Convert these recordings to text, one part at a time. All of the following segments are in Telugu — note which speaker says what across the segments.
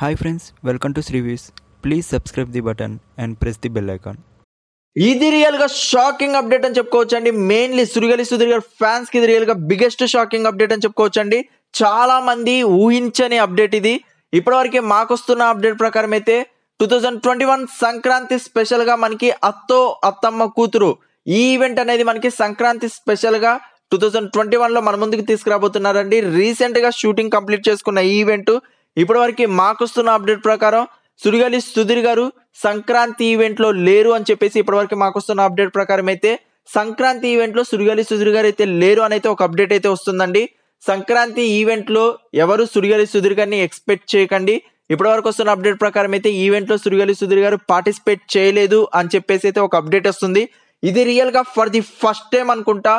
Speaker 1: హాయ్ ఫ్రెండ్స్ వెల్కమ్ టు శ్రీవీస్
Speaker 2: please subscribe the button and press the bell icon ఇది రియల్గా షాకింగ్ అప్డేట్ అని చెప్పుకోవచ్చండి మెయిన్లీ సురిగలి సుధీర్ ఫ్యాన్స్ కి ఇది రియల్గా బిగ్గెస్ట్ షాకింగ్ అప్డేట్ అని చెప్పుకోవచ్చండి చాలామంది ఊహించని అప్డేట్ ఇది ఇప్పటివరకు మాకు వస్తున్న అప్డేట్ ప్రకారం అయితే two thousand twenty one Sankranti స్పెషల్గా మనకి అత్తో అత్తమ్మ కూతురు ఈ ఈవెంట్ అనేది మనకి సంక్రాంతి స్పెషల్గా టూ థౌజండ్ ట్వంటీ వన్లో మన ముందుకు తీసుకురాబోతున్నారండి రీసెంట్గా షూటింగ్ కంప్లీట్ చేసుకున్న ఈవెంట్ ఇప్పటివరకు మాకొస్తున్న అప్డేట్ ప్రకారం సుడిగాలి సుధీర్ గారు సంక్రాంతి ఈవెంట్లో లేరు అని చెప్పేసి ఇప్పటివరకు మాకొస్తున్న అప్డేట్ ప్రకారం అయితే సంక్రాంతి ఈవెంట్లో సుడిగాలి సుధీర్ గారు అయితే లేరు అని అయితే ఒక అప్డేట్ అయితే వస్తుందండి సంక్రాంతి ఈవెంట్లో ఎవరు సుడిగాలి సుధీర్ గారిని ఎక్స్పెక్ట్ చేయకండి ఇప్పటివరకు వస్తున్న అప్డేట్ ప్రకారం అయితే ఈవెంట్లో సుడిగాలి సుధీర్ గారు పార్టిసిపేట్ చేయలేదు అని చెప్పేసి అయితే ఒక అప్డేట్ వస్తుంది ఇది రియల్గా ఫర్ ది ఫస్ట్ టైం అనుకుంటా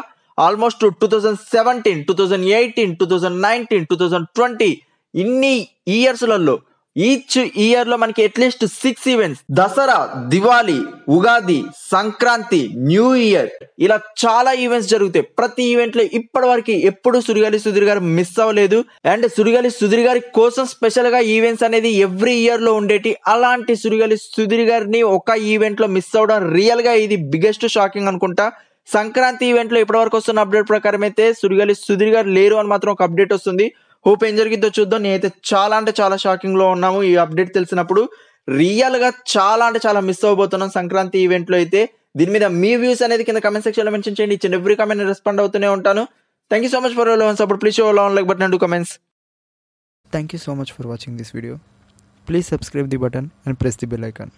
Speaker 2: almost two thousand seventeen two thousand eighteen two thousand nineteen two thousand twenty ఇన్ని ఇయర్స్లలో ఈచ్ ఇయర్ లో మనకి at least six events Dasara Diwali Ugadi Sankranti new year ఇలా చాలా ఈవెంట్స్ జరుగుతాయి ప్రతి ఈవెంట్ లో ఇప్పటి వరకు ఎప్పుడు సురిగాలి సుధీర్ గారు మిస్ అవ్వలేదు అండ్ సురిగాలి సుధీర్ గారి కోసం స్పెషల్ గా ఈవెంట్స్ అనేది ఎవ్రీ ఇయర్ లో ఉండేటి అలాంటి సురిగాలి సుధీర్ గారిని ఒక ఈవెంట్ లో మిస్ అవ్వడం రియల్ గా ఇది బిగ్గెస్ట్ షాకింగ్ అనుకుంటా సంక్రాంతి ఈవెంట్ లో వరకు వస్తున్న అప్డేట్ ప్రకారం అయితే సురిగాలి సుధీర్ గారు లేరు అని మాత్రం ఒక అప్డేట్ వస్తుంది హోప్ ఏం జరిగిద్దో చూద్దాం నేనైతే చాలా అంటే చాలా షాకింగ్లో ఉన్నాము ఈ అప్డేట్ తెలిసినప్పుడు రియల్గా చాలా అంటే చాలా మిస్ అవ్వబోతున్నాం సంక్రాంతి ఈవెంట్లో అయితే దీని మీద మీ వ్యూస్ అనేది కింద కమెంట్ సెక్షన్లో మెన్షన్ చేయండి ఇచ్చిన ఎవ్రీ కమెంట్ రెస్పాండ్ అవుతూనే ఉంటాను thank you so much for eleven support please show eleven like button and comments
Speaker 1: thank you so much for watching this video please subscribe the button and press the bell icon